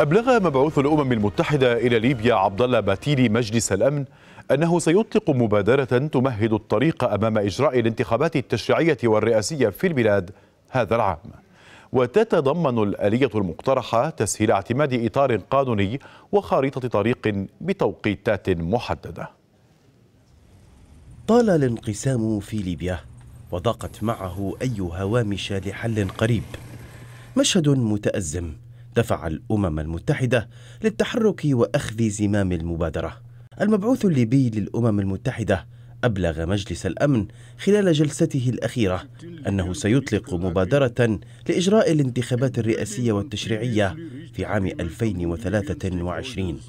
أبلغ مبعوث الأمم المتحدة إلى ليبيا عبد الله باتيلي مجلس الأمن أنه سيطلق مبادرة تمهد الطريق أمام إجراء الانتخابات التشريعية والرئاسية في البلاد هذا العام وتتضمن الآلية المقترحة تسهيل اعتماد إطار قانوني وخارطة طريق بتوقيتات محددة طال الانقسام في ليبيا وضاقت معه أي هوامش لحل قريب مشهد متأزم دفع الأمم المتحدة للتحرك وأخذ زمام المبادرة المبعوث الليبي للأمم المتحدة أبلغ مجلس الأمن خلال جلسته الأخيرة أنه سيطلق مبادرة لإجراء الانتخابات الرئاسية والتشريعية في عام 2023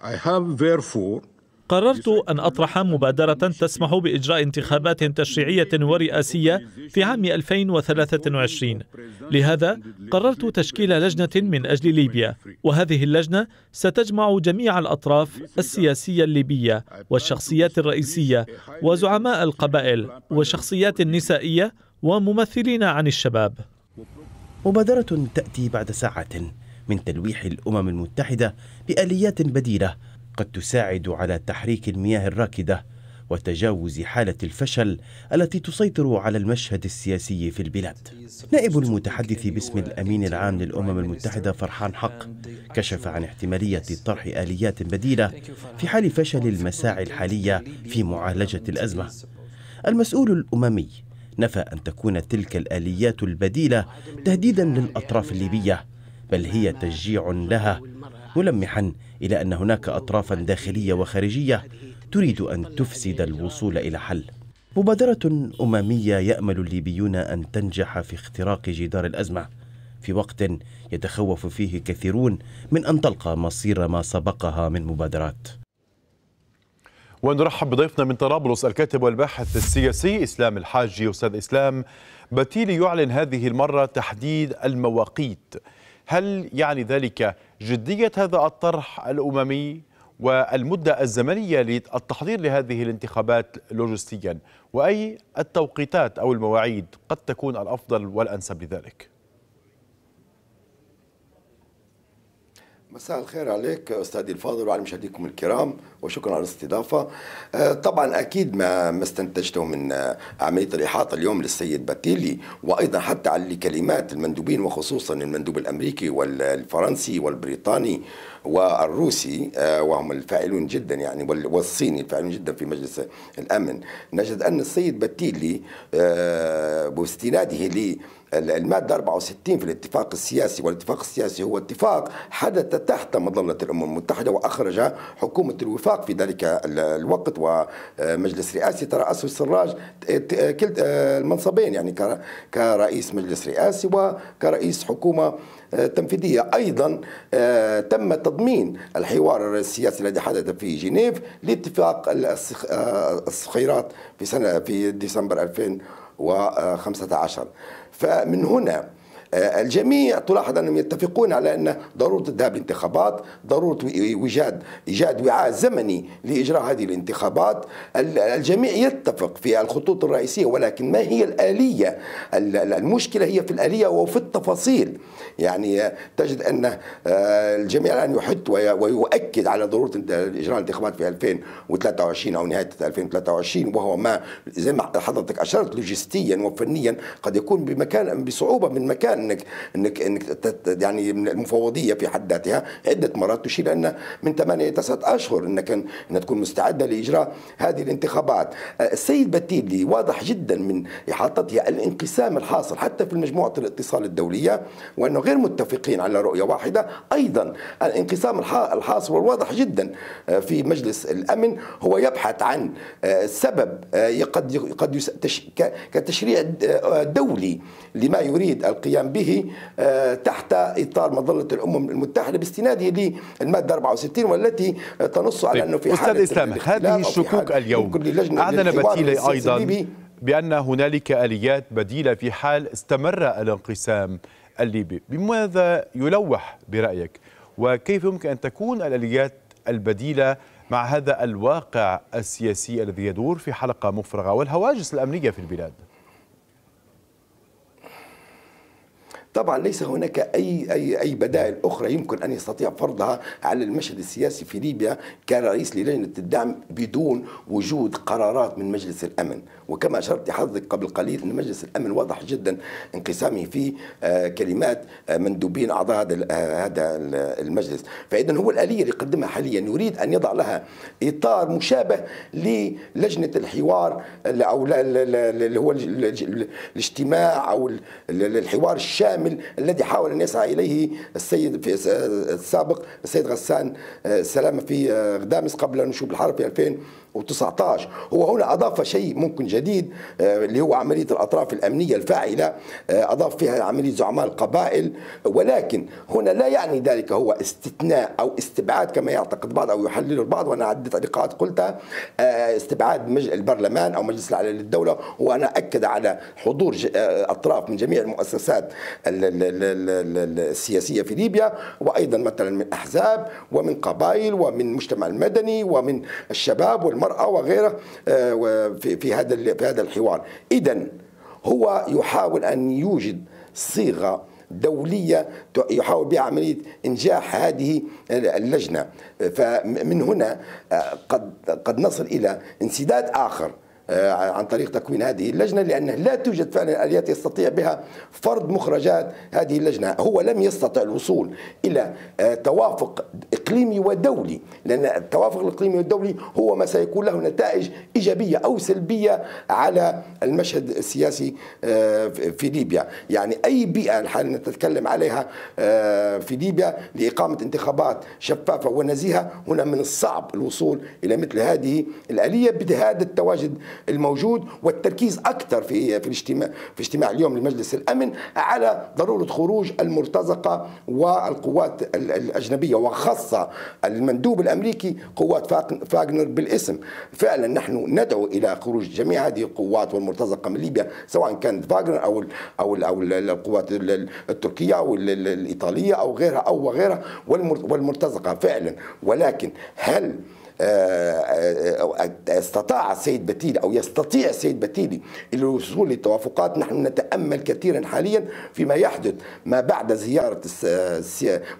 I have therefore قررت أن أطرح مبادرة تسمح بإجراء انتخابات تشريعية ورئاسية في عام 2023 لهذا قررت تشكيل لجنة من أجل ليبيا وهذه اللجنة ستجمع جميع الأطراف السياسية الليبية والشخصيات الرئيسية وزعماء القبائل وشخصيات نسائية وممثلين عن الشباب مبادرة تأتي بعد ساعة من تلويح الأمم المتحدة بآليات بديلة قد تساعد على تحريك المياه الراكده وتجاوز حاله الفشل التي تسيطر على المشهد السياسي في البلاد. نائب المتحدث باسم الامين العام للامم المتحده فرحان حق كشف عن احتماليه طرح اليات بديله في حال فشل المساعي الحاليه في معالجه الازمه. المسؤول الاممي نفى ان تكون تلك الاليات البديله تهديدا للاطراف الليبيه بل هي تشجيع لها ملمحا إلى أن هناك أطرافا داخلية وخارجية تريد أن تفسد الوصول إلى حل مبادرة أممية يأمل الليبيون أن تنجح في اختراق جدار الأزمة في وقت يتخوف فيه كثيرون من أن تلقى مصير ما سبقها من مبادرات ونرحب بضيفنا من طرابلس الكاتب والباحث السياسي إسلام الحاجي أستاذ إسلام بتيلي يعلن هذه المرة تحديد المواقيت هل يعني ذلك جدية هذا الطرح الأممي والمدة الزمنية للتحضير لهذه الانتخابات لوجستيا وأي التوقيتات أو المواعيد قد تكون الأفضل والأنسب لذلك؟ مساء الخير عليك استاذي الفاضل وعلى مشاهديكم الكرام وشكرا على الاستضافه. آه، طبعا اكيد ما ما استنتجته من آه، عمليه الاحاطه اليوم للسيد باتيلي وايضا حتى على كلمات المندوبين وخصوصا المندوب الامريكي والفرنسي والبريطاني والروسي آه، وهم الفاعلون جدا يعني والصيني الفاعلون جدا في مجلس الأمن نجد أن السيد بتيلي آه، باستناده لي المادة 64 في الاتفاق السياسي والاتفاق السياسي هو اتفاق حدث تحت مظلة الأمم المتحدة وأخرج حكومة الوفاق في ذلك الوقت ومجلس رئاسي ترأسه السراج كلتا آه، المنصبين يعني كرئيس مجلس رئاسي وكرئيس حكومة تنفيذية أيضا تم تضمين الحوار السياسي الذي حدث في جنيف لاتفاق الصخيرات آه، في سنة في ديسمبر 2015 فمن هنا آه، الجميع تلاحظ أنهم يتفقون على أن ضرورة الذهاب لانتخابات ضرورة إيجاد إيجاد وعاء زمني لإجراء هذه الانتخابات الجميع يتفق في الخطوط الرئيسية ولكن ما هي الآلية المشكلة هي في الآلية وفي التفاصيل يعني تجد أن آه، الجميع الآن يحد ويؤكد على ضرورة إجراء الانتخابات في 2023 أو نهاية 2023 وهو ما زي ما حضرتك أشرت لوجستيا وفنيا قد يكون بمكان بصعوبة من مكان انك انك انك يعني من المفوضيه في حد ذاتها عده مرات تشير ان من 8 الى 9 اشهر انك ان تكون مستعده لاجراء هذه الانتخابات السيد بتيلي واضح جدا من احاطتها الانقسام الحاصل حتى في مجموعه الاتصال الدوليه وانه غير متفقين على رؤيه واحده ايضا الانقسام الحاصل والواضح جدا في مجلس الامن هو يبحث عن سبب قد قد كتشريع دولي لما يريد القيام به آه، تحت إطار مظلة الأمم المتحدة باستناده للمادة 64 والتي تنص على أنه في حالة أستاذ إسلام هذه الشكوك اليوم أعلن بتيلي أيضا بأن هنالك آليات بديلة في حال استمر الانقسام الليبي بماذا يلوح برأيك وكيف يمكن أن تكون الآليات البديلة مع هذا الواقع السياسي الذي يدور في حلقة مفرغة والهواجس الأمنية في البلاد طبعا ليس هناك أي أي أي بدائل أخرى يمكن أن يستطيع فرضها على المشهد السياسي في ليبيا كرئيس للجنة الدعم بدون وجود قرارات من مجلس الأمن وكما أشرت حضرتك قبل قليل أن مجلس الأمن واضح جدا انقسامه في آه، كلمات آه، مندوبين أعضاء هذا آه، هذا المجلس فإذا هو الآلية اللي يقدمها حاليا يريد أن يضع لها إطار مشابه للجنة الحوار أو اللي هو الاجتماع أو الحوار الشامل الكامل الذي حاول أن يسعى إليه السيد في السابق السيد غسان آه، سلامة في آه، غدامس قبل نشوب الحرب في 2019 هو هنا أضاف شيء ممكن جديد آه، اللي هو عملية الأطراف الأمنية الفاعلة أضاف فيها عملية زعماء القبائل ولكن هنا لا يعني ذلك هو استثناء أو استبعاد كما يعتقد بعض أو يحلله البعض وأنا عدة لقاءات قلتها استبعاد البرلمان أو مجلس الأعلى للدولة وأنا أكد على حضور أطراف من جميع المؤسسات السياسية في ليبيا وأيضا مثلا من أحزاب ومن قبائل ومن المجتمع المدني ومن الشباب والمرأة وغيره آه، في هذا في هذا الحوار إذا هو يحاول أن يوجد صيغة دولية يحاول بها عملية إنجاح هذه اللجنة فمن هنا آه، قد قد نصل إلى انسداد آخر آه، عن طريق تكوين هذه اللجنه لانه لا توجد فعلا اليات يستطيع بها فرض مخرجات هذه اللجنه، هو لم يستطع الوصول الى آه، توافق اقليمي ودولي، لان التوافق الاقليمي والدولي هو ما سيكون له نتائج ايجابيه او سلبيه على المشهد السياسي آه، في ليبيا، يعني اي بيئه الحال نتكلم عليها في ليبيا لاقامه انتخابات شفافه ونزيهه، هنا من الصعب الوصول الى مثل هذه الاليه بهذا التواجد الموجود والتركيز اكثر في في الاجتماع في اجتماع اليوم لمجلس الامن على ضروره خروج المرتزقه والقوات الاجنبيه وخاصه المندوب الامريكي قوات فاغنر بالاسم فعلا نحن ندعو الى خروج جميع هذه القوات والمرتزقه من ليبيا سواء كانت فاغنر او او او القوات التركيه او الايطاليه او غيرها او وغيرها والمرتزقه فعلا ولكن هل آه، آه، آه، استطاع السيد بتيلي أو يستطيع السيد بتيلي الوصول للتوافقات نحن نتأمل كثيرا حاليا فيما يحدث ما بعد زيارة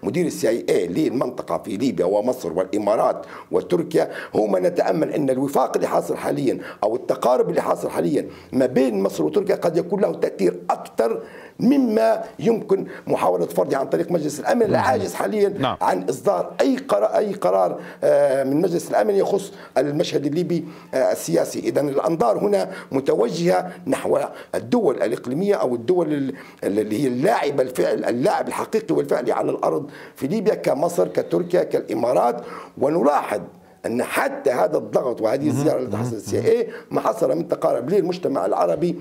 مدير السي اي اي للمنطقة في ليبيا ومصر والإمارات وتركيا هو ما نتأمل أن الوفاق اللي حاصل حاليا أو التقارب اللي حاصل حاليا ما بين مصر وتركيا قد يكون له تأثير أكثر مما يمكن محاولة فرضه عن طريق مجلس الأمن نعم. العاجز حاليا نعم. عن إصدار أي قرار أي قرار آه، من مجلس الأمن يخص المشهد الليبي آه، السياسي إذا الأنظار هنا متوجهة نحو الدول الإقليمية أو الدول اللي هي اللاعب الفعل اللاعب الحقيقي والفعلي على الأرض في ليبيا كمصر كتركيا كالإمارات ونلاحظ ان حتى هذا الضغط وهذه الزياره التي حصلت السي اي ما حصل من تقارب للمجتمع العربي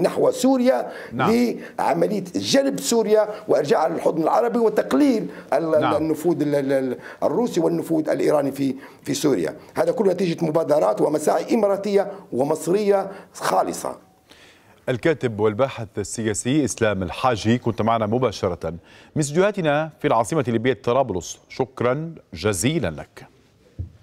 نحو سوريا نعم. لعمليه جلب سوريا وارجاعها للحضن العربي وتقليل نعم. النفوذ الروسي والنفوذ الايراني في في سوريا هذا كله نتيجه مبادرات ومساعي اماراتيه ومصريه خالصه الكاتب والباحث السياسي اسلام الحاجي كنت معنا مباشره من استديوهاتنا في العاصمه الليبيه طرابلس شكرا جزيلا لك